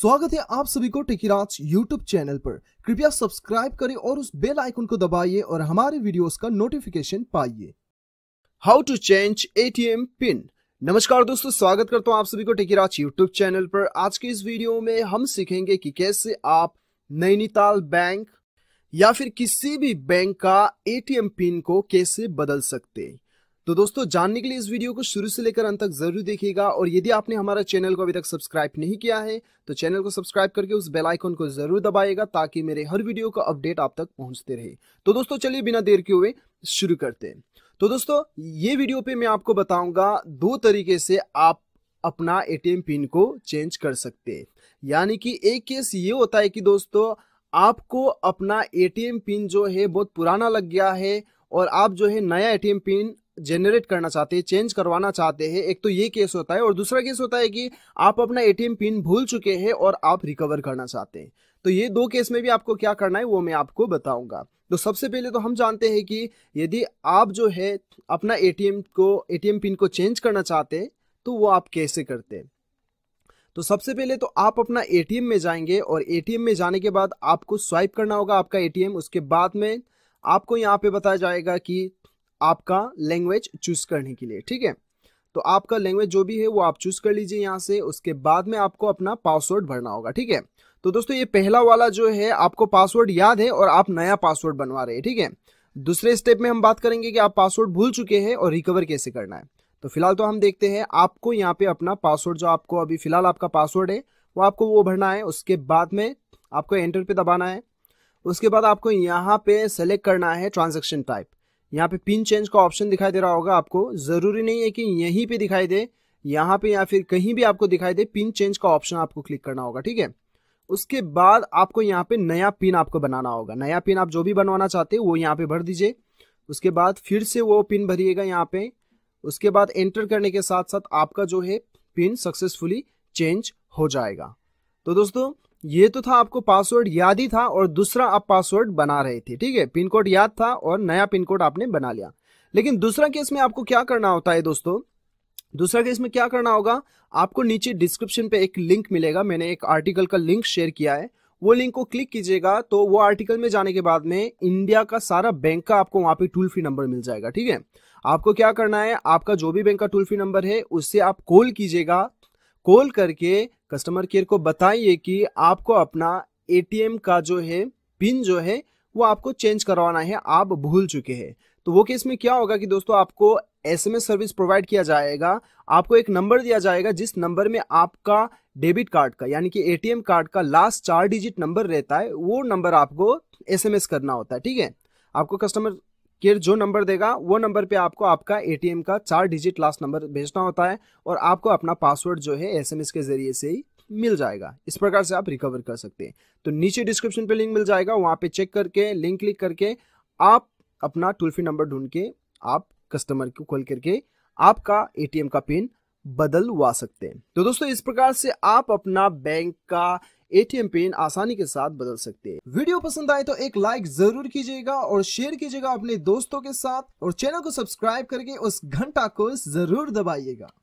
स्वागत है आप सभी को टेकीराज यूट्यूब चैनल पर कृपया सब्सक्राइब करें और उस बेल आइकन को दबाइए और हमारे वीडियोस का नोटिफिकेशन पाइए how to change ATM pin नमस्कार दोस्तों स्वागत करता हूं आप सभी को टेकीराज यूट्यूब चैनल पर आज के इस वीडियो में हम सीखेंगे कि कैसे आप नैनीताल बैंक या फिर किसी भी बैंक का एटीएम पिन को कैसे बदल सकते हैं तो दोस्तों जानने के लिए इस वीडियो को शुरू से लेकर अंत तक जरूर देखिएगा और यदि आपने हमारा चैनल को अभी तक सब्सक्राइब नहीं किया है तो चैनल को सब्सक्राइब करके उस बेल आइकन को जरूर दबाएगा ताकि मेरे हर वीडियो का अपडेट आप तक पहुंचते रहे तो दोस्तों चलिए बिना देर के हुए शुरू करते हैं तो दोस्तों ये वीडियो पे मैं आपको बताऊंगा दो तरीके से आप अपना एटीएम पिन को चेंज कर सकते हैं यानी कि एक केस ये होता है कि दोस्तों आपको अपना एटीएम पिन जो है बहुत पुराना लग गया है और आप जो है नया एटीएम पिन जेनरेट करना चाहते हैं चेंज करवाना चाहते हैं एक तो ये केस होता है और दूसरा केस होता है कि आप अपना ए पिन भूल चुके हैं और आप रिकवर करना चाहते हैं तो ये दो केस में भी आपको क्या करना है वो मैं आपको बताऊंगा तो सबसे पहले तो हम जानते हैं कि यदि आप जो है अपना एटीएम को ए पिन को चेंज करना चाहते हैं तो वो आप कैसे करते हैं तो सबसे पहले तो आप अपना एटीएम में जाएंगे और एटीएम में जाने के बाद आपको स्वाइप करना होगा आपका एटीएम उसके बाद में आपको यहाँ पे बताया जाएगा कि आपका लैंग्वेज चूज करने के लिए ठीक है तो आपका लैंग्वेज जो भी है वो आप चूज कर लीजिए यहाँ से उसके बाद में आपको अपना पासवर्ड भरना होगा ठीक है तो दोस्तों ये पहला वाला जो है आपको पासवर्ड याद है और आप नया पासवर्ड बनवा रहे हैं ठीक है दूसरे स्टेप में हम बात करेंगे कि आप पासवर्ड भूल चुके हैं और रिकवर कैसे करना है तो फिलहाल तो हम देखते हैं आपको यहाँ पे अपना पासवर्ड जो आपको अभी फिलहाल आपका पासवर्ड है वो आपको वो भरना है उसके बाद में आपको एंटर पे दबाना है उसके बाद आपको यहाँ पे सेलेक्ट करना है ट्रांजेक्शन टाइप यहाँ पे पिन चेंज का ऑप्शन दिखाई दे रहा होगा आपको ज़रूरी नहीं है कि यहीं पे दिखाई दे यहाँ पे या फिर कहीं भी आपको दिखाई दे पिन चेंज का ऑप्शन आपको क्लिक करना होगा ठीक है उसके बाद आपको यहाँ पे नया पिन आपको बनाना होगा नया पिन आप जो भी बनवाना चाहते हैं वो यहाँ पे भर दीजिए उसके बाद फिर से वो पिन भरिएगा यहाँ पे उसके बाद एंटर करने के साथ साथ आपका जो है पिन सक्सेसफुली चेंज हो जाएगा तो दोस्तों ये तो था आपको पासवर्ड याद ही था और दूसरा आप पासवर्ड बना रहे थे ठीक है पिन कोड याद था और नया पिन कोड आपने बना लिया लेकिन दूसरा केस में आपको क्या करना होता है दोस्तों दूसरा केस में क्या करना होगा आपको नीचे डिस्क्रिप्शन पे एक लिंक मिलेगा मैंने एक आर्टिकल का लिंक शेयर किया है वो लिंक को क्लिक कीजिएगा तो वो आर्टिकल में जाने के बाद में इंडिया का सारा बैंक का आपको वहां पे टूल फ्री नंबर मिल जाएगा ठीक है आपको क्या करना है आपका जो भी बैंक का टूल फ्री नंबर है उससे आप कॉल कीजिएगा कॉल करके कस्टमर केयर को बताइए कि आपको अपना एटीएम का जो है पिन जो है वो आपको चेंज करवाना है आप भूल चुके हैं तो वो केस में क्या होगा कि दोस्तों आपको एसएमएस सर्विस प्रोवाइड किया जाएगा आपको एक नंबर दिया जाएगा जिस नंबर में आपका डेबिट कार्ड का यानी कि एटीएम कार्ड का लास्ट चार डिजिट नंबर रहता है वो नंबर आपको एसएमएस करना होता है ठीक है आपको कस्टमर कि जो नंबर देगा वो नंबर पे आपको आपका एटीएम का चार डिजिट लास्ट नंबर भेजना होता है और आपको अपना पासवर्ड जो है एसएमएस के जरिए से ही मिल जाएगा इस प्रकार से आप रिकवर कर सकते हैं तो नीचे डिस्क्रिप्शन पे लिंक मिल जाएगा वहां पे चेक करके लिंक क्लिक करके आप अपना टोल फ्री नंबर ढूंढ के आप कस्टमर को कॉल करके आपका एटीएम का पिन बदलवा सकते हैं तो दोस्तों इस प्रकार से आप अपना बैंक का एटीएम पिन आसानी के साथ बदल सकते हैं वीडियो पसंद आए तो एक लाइक जरूर कीजिएगा और शेयर कीजिएगा अपने दोस्तों के साथ और चैनल को सब्सक्राइब करके उस घंटा को जरूर दबाइएगा